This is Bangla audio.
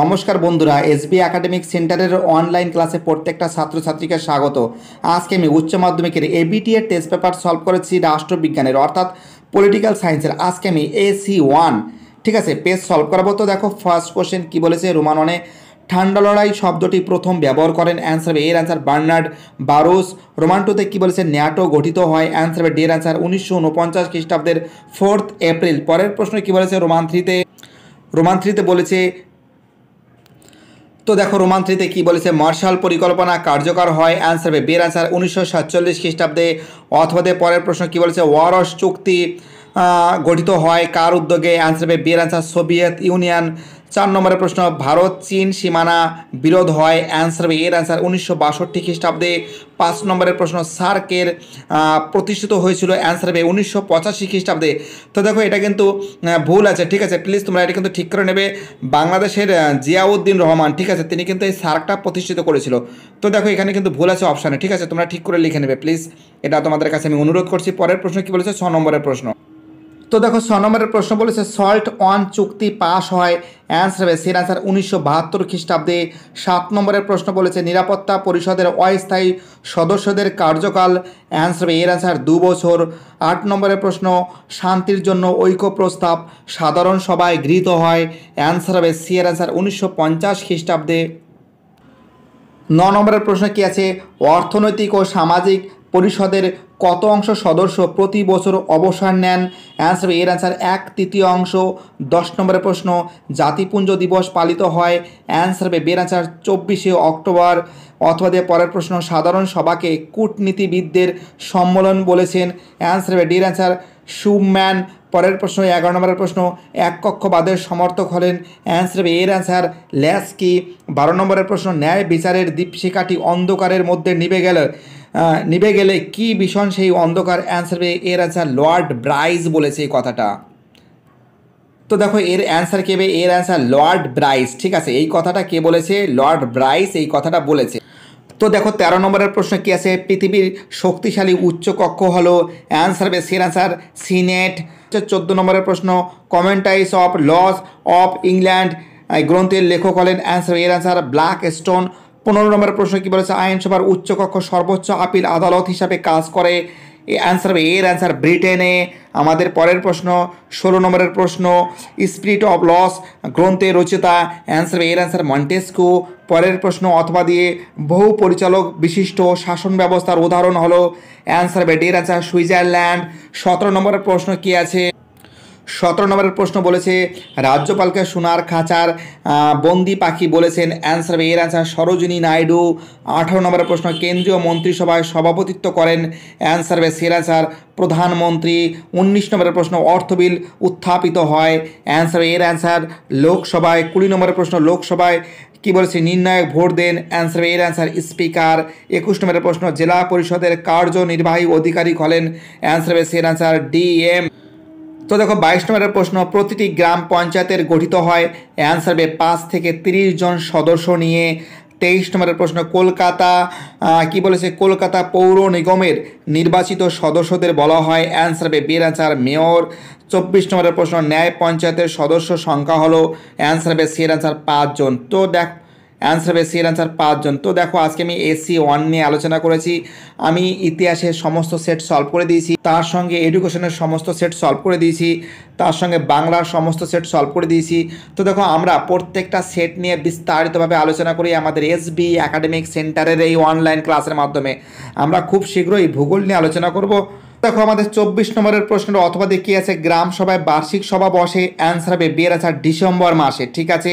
নমস্কার বন্ধুরা এসবি একাডেমিক সেন্টারের অনলাইন ক্লাসে প্রত্যেকটা ছাত্রছাত্রীকে স্বাগত আজকে আমি উচ্চ মাধ্যমিকের এবিটি এর টেস্ট পেপার সলভ করেছি রাষ্ট্রবিজ্ঞানের অর্থাৎ পলিটিক্যাল সায়েন্সের আজকে আমি এসি ওয়ান ঠিক আছে পেজ সলভ করাবো তো দেখো ফার্স্ট কোশ্চেন কী বলেছে রোমান ওয়ানে ঠান্ডা লড়াই শব্দটি প্রথম ব্যবহার করেন অ্যান্সার এর অ্যান্সার বার্নার্ড বারোস রোমান্টোতে কী বলেছে ন্যাটো গঠিত হয় অ্যান্সার ডের অ্যান্সার উনিশশো উনপঞ্চাশ খ্রিস্টাব্দের ফোর্থ এপ্রিল পরের প্রশ্ন কী বলেছে রোমান থ্রিতে রোমান থ্রিতে বলেছে তো দেখো রোমান কি কী বলেছে মার্শাল পরিকল্পনা কার্যকর হয় অ্যান্সার হবে বের অ্যান্সার উনিশশো সাতচল্লিশ খ্রিস্টাব্দে অথবা পরের প্রশ্ন কী বলেছে ওয়ারস চুক্তি গঠিত হয় কার উদ্যোগে আনসার হবে বিয়ের আনসার সোভিয়েত ইউনিয়ন চার নম্বরের প্রশ্ন ভারত চীন সীমানা বিরোধ হয় অ্যান্সার হবে এর অ্যান্সার উনিশশো বাষট্টি খ্রিস্টাব্দে পাঁচ নম্বরের প্রশ্ন সার্কের প্রতিষ্ঠিত হয়েছিল অ্যান্সার হবে উনিশশো পঁচাশি খ্রিস্টাব্দে তো দেখো এটা কিন্তু ভুল আছে ঠিক আছে প্লিজ তোমরা এটা কিন্তু ঠিক করে নেবে বাংলাদেশের জিয়াউদ্দিন রহমান ঠিক আছে তিনি কিন্তু এই সার্কটা প্রতিষ্ঠিত করেছিল তো দেখো এখানে কিন্তু ভুল আছে অপশানে ঠিক আছে তোমরা ঠিক করে লিখে নেবে প্লিজ এটা তোমাদের কাছে আমি অনুরোধ করছি পরের প্রশ্ন কী বলেছে ছ নম্বরের প্রশ্ন তো দেখো ছ নম্বরের প্রশ্ন বলেছে সল্ট ওয়ান চুক্তি পাশ হয় অ্যান্সার হবে সের অ্যান্সার উনিশশো বাহাত্তর খ্রিস্টাব্দে সাত নম্বরের প্রশ্ন বলেছে নিরাপত্তা পরিষদের অস্থায়ী সদস্যদের কার্যকাল অ্যান্সার হবে এর অ্যান্সার দু বছর আট নম্বরের প্রশ্ন শান্তির জন্য ঐক্য প্রস্তাব সাধারণ সভায় গৃহীত হয় অ্যান্সার হবে সি এর অ্যান্সার উনিশশো পঞ্চাশ খ্রিস্টাব্দে ন নম্বরের প্রশ্ন কী আছে অর্থনৈতিক ও সামাজিক পরিষদের কত অংশ সদস্য প্রতি বছর অবসর নেন অ্যান্সার এর অ্যান্সার এক তৃতীয় অংশ দশ নম্বরের প্রশ্ন জাতিপুঞ্জ দিবস পালিত হয় অ্যান্সার হবে বের অ্যান্সার চব্বিশে অক্টোবর অথবা দিয়ে পরের প্রশ্ন সাধারণ সভাকে কূটনীতিবিদদের সম্মেলন বলেছেন অ্যান্সার হবে ডির অ্যান্সার সুম্যান পরের প্রশ্ন এগারো নম্বরের প্রশ্ন এক কক্ষবাদের সমর্থক হলেন অ্যান্সার হবে এর অ্যান্সার কি বারো নম্বরের প্রশ্ন ন্যায় বিচারের দীপশিকাটি অন্ধকারের মধ্যে নিবে গেল নিবে গেলে কি ভীষণ সেই অন্ধকার অ্যান্সার পেয়ে এর অ্যান্সার লর্ড ব্রাইজ বলেছে এই কথাটা তো দেখো এর অ্যান্সার কে এর অ্যান্সার লর্ড ব্রাইস ঠিক আছে এই কথাটা কে বলেছে লর্ড ব্রাইস এই কথাটা বলেছে তো দেখো তেরো নম্বরের প্রশ্ন কী আছে পৃথিবীর শক্তিশালী উচ্চকক্ষ হলো অ্যান্সার বে সের অ্যান্সার সিনেট চোদ্দো নম্বরের প্রশ্ন commentaries of laws of England গ্রন্থের লেখক হলেন অ্যান্সার এর অ্যান্সার ব্ল্যাক স্টোন পনেরো নম্বরের প্রশ্ন কি বলেছে আইনসভার উচ্চকক্ষ সর্বোচ্চ আপিল আদালত হিসাবে কাজ করে অ্যান্সার হবে এর অ্যান্সার ব্রিটেনে আমাদের পরের প্রশ্ন ষোলো নম্বরের প্রশ্ন স্পিরিট অব লস গ্রন্থে রচিতা অ্যান্সার হবে এর অ্যান্সার মন্টেস্কো পরের প্রশ্ন অথবা দিয়ে বহু পরিচালক বিশিষ্ট শাসন ব্যবস্থার উদাহরণ হলো অ্যান্সার হবে ডের অ্যান্সার সুইজারল্যান্ড সতেরো নম্বরের প্রশ্ন কি আছে সতেরো নম্বরের প্রশ্ন বলেছে রাজ্যপালকে সোনার খাঁচার বন্দি পাখি বলেছেন অ্যান্সার এর অ্যান্সার সরোজিনী নাইডু আঠারো নম্বরের প্রশ্ন কেন্দ্রীয় মন্ত্রিসভায় সভাপতিত্ব করেন অ্যান্সার বে সের অ্যান্সার প্রধানমন্ত্রী উনিশ নম্বরের প্রশ্ন অর্থ বিল উত্থাপিত হয় অ্যান্সার এর অ্যান্সার লোকসভায় কুড়ি নম্বরের প্রশ্ন লোকসভায় কি বলেছে নির্ণায়ক ভোট দেন অ্যান্সার এর অ্যান্সার স্পিকার একুশ নম্বরের প্রশ্ন জেলা পরিষদের কার্যনির্বাহী অধিকারী হলেন অ্যান্সার বে সের অ্যান্সার ডিএম তো দেখো বাইশ নম্বরের প্রশ্ন প্রতিটি গ্রাম পঞ্চায়েতের গঠিত হয় অ্যান্সার হবে পাঁচ থেকে ৩০ জন সদস্য নিয়ে তেইশ নম্বরের প্রশ্ন কলকাতা কি বলেছে কলকাতা পৌর নিগমের নির্বাচিত সদস্যদের বলা হয় অ্যান্সার হবে বেরাচার মেয়র চব্বিশ নম্বরের প্রশ্ন ন্যায় পঞ্চায়েতের সদস্য সংখ্যা হলো অ্যান্সার হবে সেরাচার পাঁচজন তো দেখ অ্যান্সার হবে সিএল অ্যান্সার পাঁচজন তো দেখো আজকে আমি এসি ওয়ান নিয়ে আলোচনা করেছি আমি ইতিহাসের সমস্ত সেট সলভ করে দিয়েছি তার সঙ্গে এডুকেশনের সমস্ত সেট সলভ করে দিয়েছি তার সঙ্গে বাংলার সমস্ত সেট সলভ করে দিয়েছি তো দেখো আমরা প্রত্যেকটা সেট নিয়ে বিস্তারিতভাবে আলোচনা করি আমাদের এসবি একাডেমিক সেন্টারের এই অনলাইন ক্লাসের মাধ্যমে আমরা খুব শীঘ্রই ভূগোল নিয়ে আলোচনা করব দেখো আমাদের চব্বিশ নম্বরের প্রশ্নটা অথবা দেখিয়ে আছে গ্রাম সভায় বার্ষিক সভা বসে অ্যান্সার হবে বিয়ের আছে ডিসেম্বর মাসে ঠিক আছে